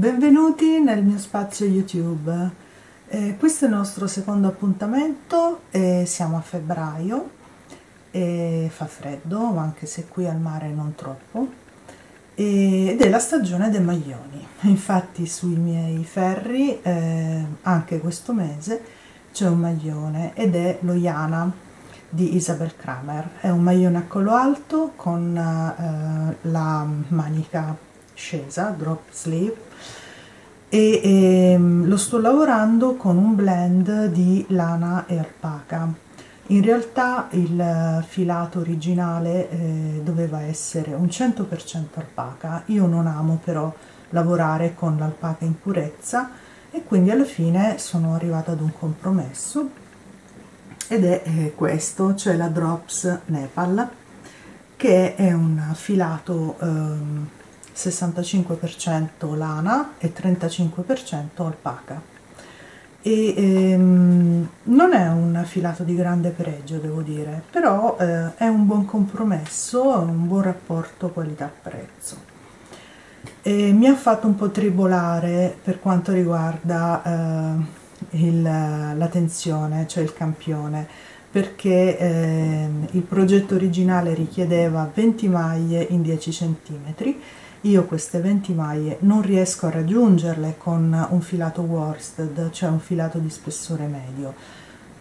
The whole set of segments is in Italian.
Benvenuti nel mio spazio YouTube. Eh, questo è il nostro secondo appuntamento, eh, siamo a febbraio, eh, fa freddo, anche se qui al mare non troppo, ed è la stagione dei maglioni. Infatti sui miei ferri, eh, anche questo mese, c'è un maglione ed è lo Iana di Isabel Kramer. È un maglione a collo alto con eh, la manica scesa, drop sleeve, e ehm, lo sto lavorando con un blend di lana e alpaca in realtà il filato originale eh, doveva essere un 100% alpaca io non amo però lavorare con l'alpaca in purezza e quindi alla fine sono arrivata ad un compromesso ed è eh, questo cioè la Drops Nepal che è un filato ehm, 65% lana e 35% alpaca e ehm, non è un filato di grande pregio devo dire però eh, è un buon compromesso un buon rapporto qualità prezzo e mi ha fatto un po' tribolare per quanto riguarda eh, il, la tensione cioè il campione perché eh, il progetto originale richiedeva 20 maglie in 10 centimetri io queste 20 maglie non riesco a raggiungerle con un filato worsted cioè un filato di spessore medio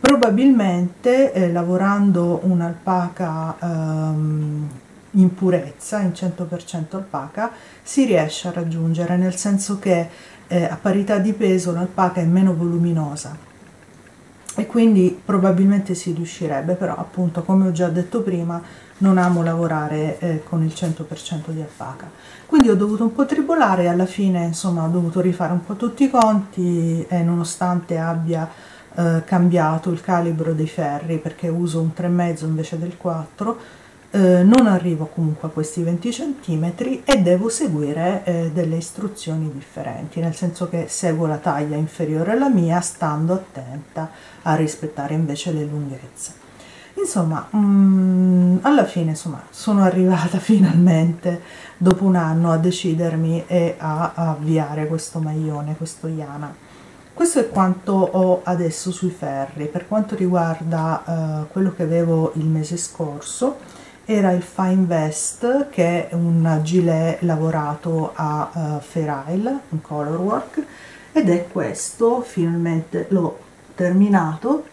probabilmente eh, lavorando un'alpaca ehm, in purezza, in 100% alpaca, si riesce a raggiungere, nel senso che eh, a parità di peso l'alpaca è meno voluminosa e quindi probabilmente si riuscirebbe, però appunto come ho già detto prima non amo lavorare eh, con il 100% di alpaca. Quindi ho dovuto un po' tribolare e alla fine insomma ho dovuto rifare un po' tutti i conti e nonostante abbia eh, cambiato il calibro dei ferri perché uso un 3,5 invece del 4 eh, non arrivo comunque a questi 20 cm e devo seguire eh, delle istruzioni differenti, nel senso che seguo la taglia inferiore alla mia stando attenta a rispettare invece le lunghezze. Insomma, mh, mm, alla fine insomma, sono arrivata finalmente dopo un anno a decidermi e a, a avviare questo maglione, questo Iana. Questo è quanto ho adesso sui ferri, per quanto riguarda eh, quello che avevo il mese scorso era il Fine Vest che è un gilet lavorato a uh, eh, Fair Isle in colorwork ed è questo, finalmente l'ho terminato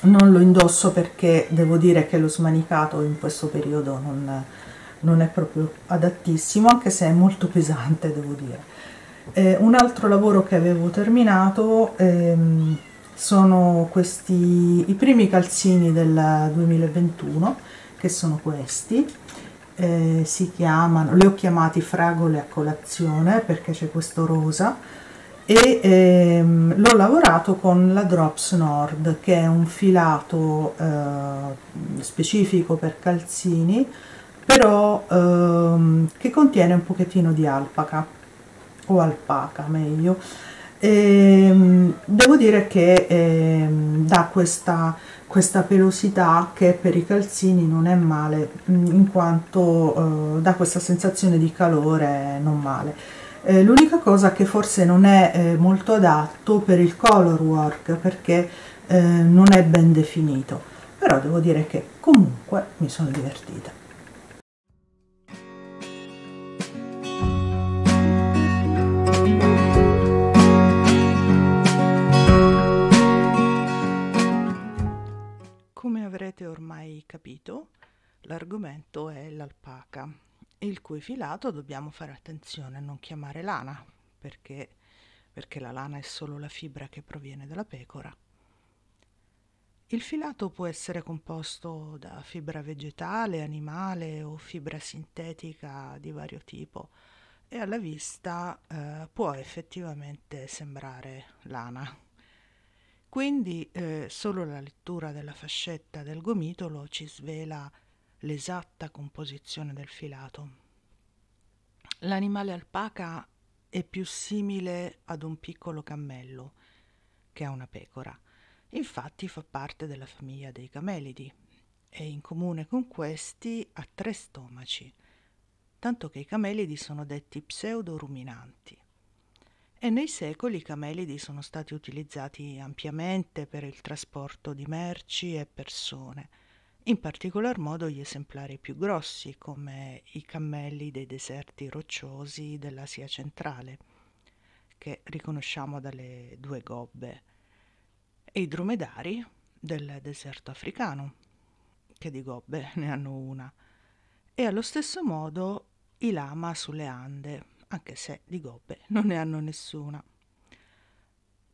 non lo indosso perché devo dire che lo smanicato in questo periodo non, non è proprio adattissimo anche se è molto pesante devo dire eh, un altro lavoro che avevo terminato ehm, sono questi i primi calzini del 2021 che sono questi eh, si chiamano li ho chiamati fragole a colazione perché c'è questo rosa e ehm, l'ho lavorato con la Drops Nord che è un filato eh, specifico per calzini però ehm, che contiene un pochettino di alpaca o alpaca meglio e, ehm, devo dire che eh, dà questa questa pelosità che per i calzini non è male mm, in quanto eh, dà questa sensazione di calore non male eh, l'unica cosa che forse non è eh, molto adatto per il color work perché eh, non è ben definito però devo dire che comunque mi sono divertita avrete ormai capito, l'argomento è l'alpaca, il cui filato dobbiamo fare attenzione a non chiamare lana, perché, perché la lana è solo la fibra che proviene dalla pecora. Il filato può essere composto da fibra vegetale, animale o fibra sintetica di vario tipo e alla vista eh, può effettivamente sembrare lana. Quindi eh, solo la lettura della fascetta del gomitolo ci svela l'esatta composizione del filato. L'animale alpaca è più simile ad un piccolo cammello che a una pecora. Infatti fa parte della famiglia dei camelidi e in comune con questi ha tre stomaci, tanto che i camelidi sono detti pseudo-ruminanti e nei secoli i camelidi sono stati utilizzati ampiamente per il trasporto di merci e persone, in particolar modo gli esemplari più grossi come i cammelli dei deserti rocciosi dell'Asia centrale, che riconosciamo dalle due gobbe, e i dromedari del deserto africano, che di gobbe ne hanno una, e allo stesso modo i lama sulle Ande anche se di gobbe non ne hanno nessuna.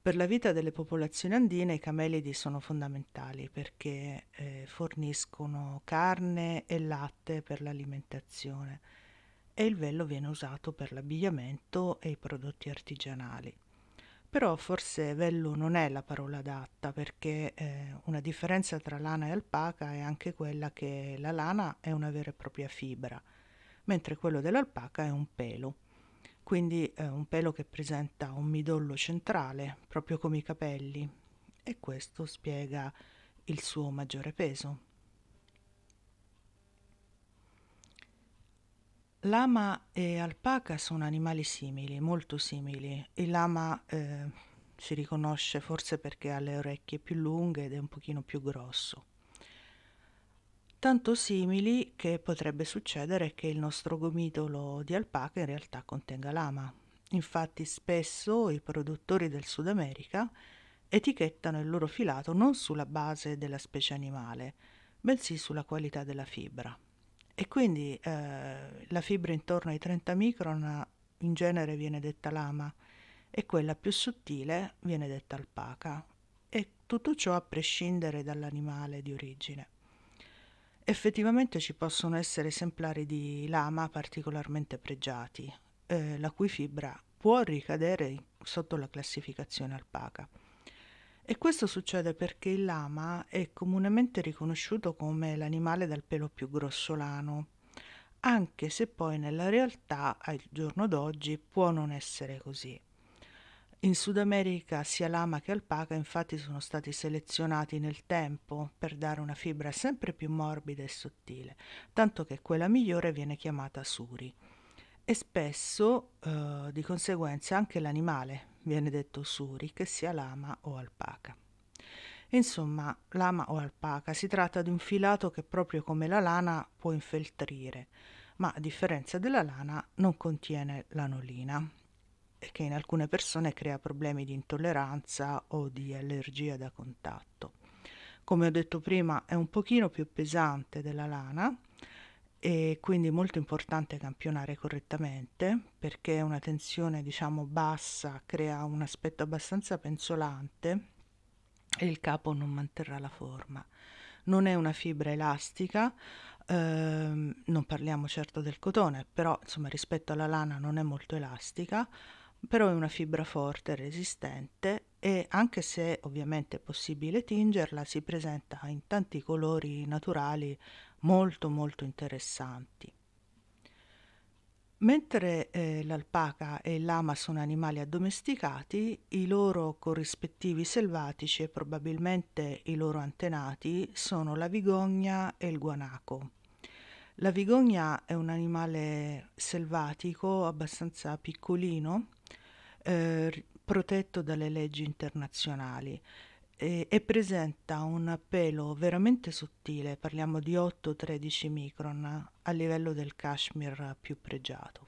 Per la vita delle popolazioni andine i camelidi sono fondamentali perché eh, forniscono carne e latte per l'alimentazione e il vello viene usato per l'abbigliamento e i prodotti artigianali. Però forse vello non è la parola adatta perché eh, una differenza tra lana e alpaca è anche quella che la lana è una vera e propria fibra, mentre quello dell'alpaca è un pelo quindi eh, un pelo che presenta un midollo centrale, proprio come i capelli, e questo spiega il suo maggiore peso. Lama e alpaca sono animali simili, molto simili. Il lama eh, si riconosce forse perché ha le orecchie più lunghe ed è un pochino più grosso tanto simili che potrebbe succedere che il nostro gomitolo di alpaca in realtà contenga lama. Infatti spesso i produttori del Sud America etichettano il loro filato non sulla base della specie animale, bensì sulla qualità della fibra. E quindi eh, la fibra intorno ai 30 micron in genere viene detta lama e quella più sottile viene detta alpaca. E tutto ciò a prescindere dall'animale di origine. Effettivamente ci possono essere esemplari di lama particolarmente pregiati, eh, la cui fibra può ricadere sotto la classificazione alpaca. E questo succede perché il lama è comunemente riconosciuto come l'animale dal pelo più grossolano, anche se poi nella realtà al giorno d'oggi può non essere così. In Sud America sia lama che alpaca infatti sono stati selezionati nel tempo per dare una fibra sempre più morbida e sottile, tanto che quella migliore viene chiamata suri. E spesso eh, di conseguenza anche l'animale viene detto suri, che sia lama o alpaca. Insomma, lama o alpaca si tratta di un filato che proprio come la lana può infeltrire, ma a differenza della lana non contiene lanolina, che in alcune persone crea problemi di intolleranza o di allergia da contatto. Come ho detto prima è un pochino più pesante della lana e quindi è molto importante campionare correttamente perché una tensione diciamo bassa crea un aspetto abbastanza penzolante e il capo non manterrà la forma. Non è una fibra elastica, ehm, non parliamo certo del cotone, però insomma rispetto alla lana non è molto elastica, però è una fibra forte, resistente e anche se ovviamente è possibile tingerla, si presenta in tanti colori naturali molto molto interessanti. Mentre eh, l'alpaca e il lama sono animali addomesticati, i loro corrispettivi selvatici e probabilmente i loro antenati sono la vigogna e il guanaco. La vigogna è un animale selvatico abbastanza piccolino eh, protetto dalle leggi internazionali e, e, presenta un pelo veramente sottile, parliamo di 8-13 micron, a livello del cashmere più pregiato.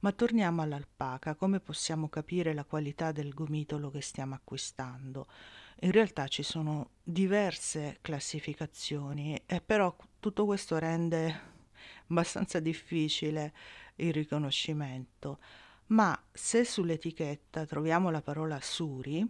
Ma torniamo all'alpaca, come possiamo capire la qualità del gomitolo che stiamo acquistando? In realtà ci sono diverse classificazioni, eh, però tutto questo rende abbastanza difficile il riconoscimento ma se sull'etichetta troviamo la parola suri,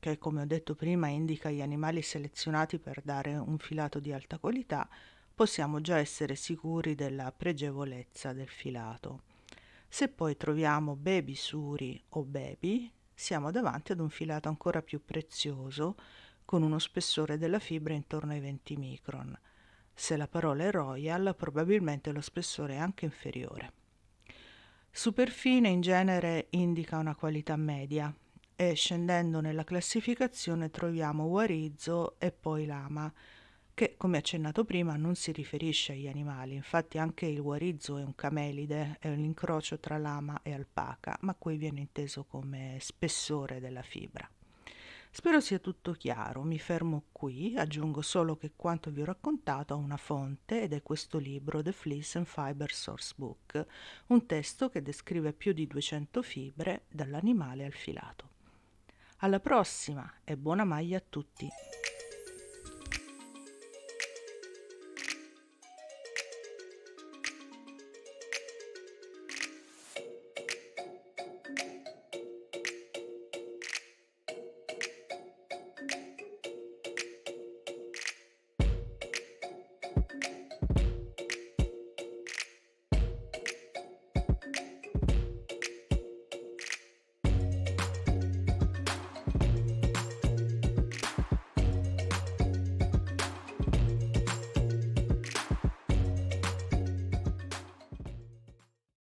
che come ho detto prima indica gli animali selezionati per dare un filato di alta qualità, possiamo già essere sicuri della pregevolezza del filato. Se poi troviamo baby suri o baby, siamo davanti ad un filato ancora più prezioso, con uno spessore della fibra intorno ai 20 micron. Se la parola è royal, probabilmente lo spessore è anche inferiore. Superfine in genere indica una qualità media e scendendo nella classificazione troviamo Warizzo e poi Lama, che come accennato prima non si riferisce agli animali, infatti anche il Warizzo è un camelide, è un incrocio tra lama e alpaca, ma qui viene inteso come spessore della fibra. Spero sia tutto chiaro, mi fermo qui, aggiungo solo che quanto vi ho raccontato ha una fonte ed è questo libro The Fleece and Fiber Source Book, un testo che descrive più di 200 fibre dall'animale al filato. Alla prossima e buona maglia a tutti!